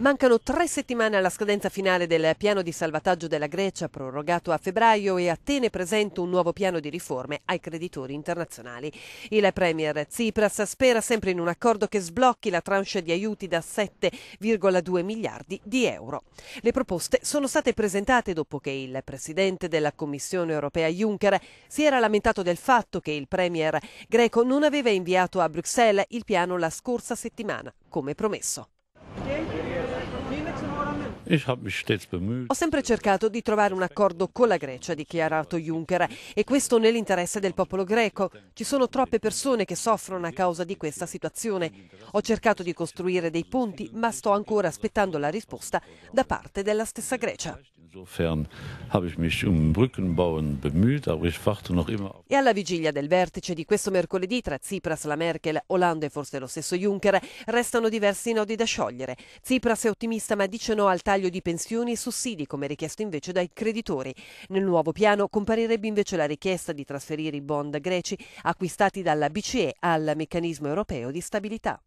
Mancano tre settimane alla scadenza finale del piano di salvataggio della Grecia prorogato a febbraio e Atene presenta un nuovo piano di riforme ai creditori internazionali. Il premier Tsipras spera sempre in un accordo che sblocchi la tranche di aiuti da 7,2 miliardi di euro. Le proposte sono state presentate dopo che il presidente della Commissione europea Juncker si era lamentato del fatto che il premier greco non aveva inviato a Bruxelles il piano la scorsa settimana, come promesso. Ho sempre cercato di trovare un accordo con la Grecia, ha dichiarato Juncker, e questo nell'interesse del popolo greco. Ci sono troppe persone che soffrono a causa di questa situazione. Ho cercato di costruire dei ponti, ma sto ancora aspettando la risposta da parte della stessa Grecia. Um e alla vigilia del vertice di questo mercoledì tra Tsipras, la Merkel, Hollande e forse lo stesso Juncker restano diversi nodi da sciogliere. Tsipras è ottimista ma dice no al taglio di pensioni e sussidi come richiesto invece dai creditori. Nel nuovo piano comparirebbe invece la richiesta di trasferire i bond greci acquistati dalla BCE al meccanismo europeo di stabilità.